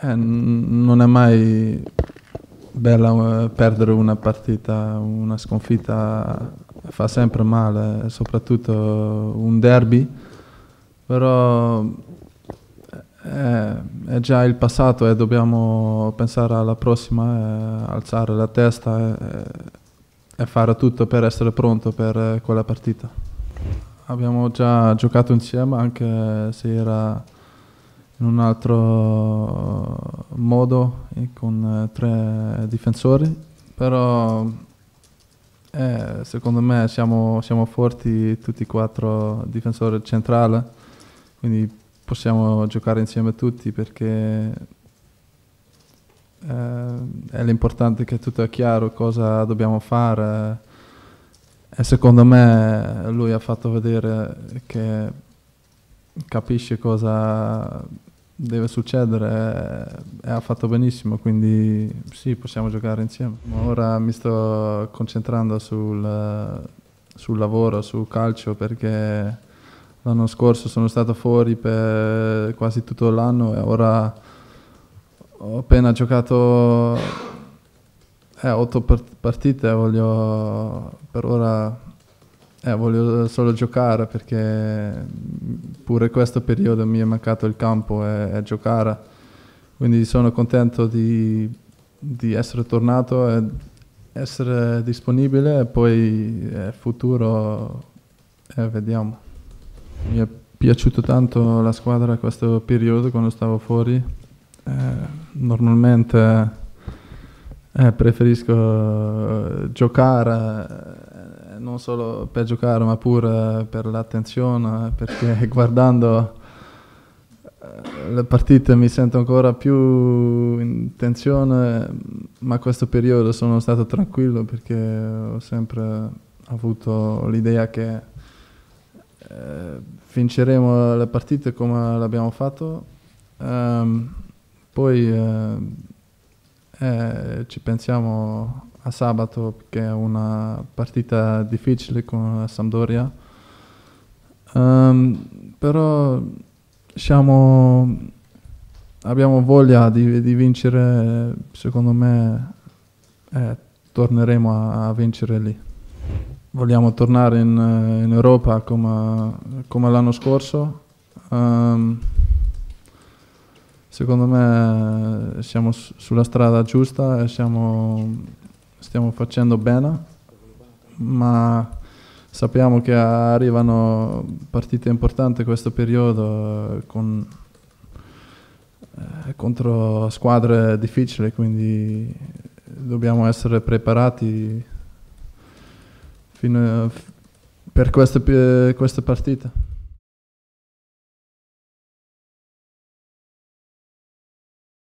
Eh, non è mai bella eh, perdere una partita, una sconfitta eh, fa sempre male, soprattutto un derby, però eh, è, è già il passato e dobbiamo pensare alla prossima, alzare la testa e, e fare tutto per essere pronto per quella partita. Abbiamo già giocato insieme anche se era in un altro modo con eh, tre difensori, però eh, secondo me siamo, siamo, forti tutti e quattro difensori centrale, quindi possiamo giocare insieme tutti perché eh, è l'importante che tutto è chiaro cosa dobbiamo fare e secondo me lui ha fatto vedere che capisce cosa deve succedere eh, e ha fatto benissimo, quindi sì, possiamo giocare insieme. Mm. Ora mi sto concentrando sul, sul lavoro, sul calcio, perché l'anno scorso sono stato fuori per quasi tutto l'anno e ora ho appena giocato eh, otto partite, voglio per ora eh, volevo solo giocare perché pure questo periodo mi è mancato il campo e, e giocare, quindi sono contento di, di, essere tornato e essere disponibile e poi eh, futuro eh, vediamo. Mi è piaciuto tanto la squadra questo periodo quando stavo fuori, eh, normalmente eh, preferisco eh, giocare non solo per giocare ma pure eh, per l'attenzione, eh, perché guardando eh, le partite mi sento ancora più in tensione, ma questo periodo sono stato tranquillo perché ho sempre avuto l'idea che eh, vinceremo le partite come l'abbiamo fatto. Um, poi eh, eh, ci pensiamo a sabato che è una partita difficile con la Sampdoria. Um, però siamo, abbiamo voglia di, di, vincere, secondo me eh, torneremo a, a, vincere lì. Vogliamo tornare in, in Europa come, come, l'anno scorso. Um, secondo me siamo sulla strada giusta e siamo stiamo facendo bene, ma sappiamo che arrivano partite importanti questo periodo eh, con, eh, contro squadre difficili, quindi dobbiamo essere preparati fino, per queste, queste partite.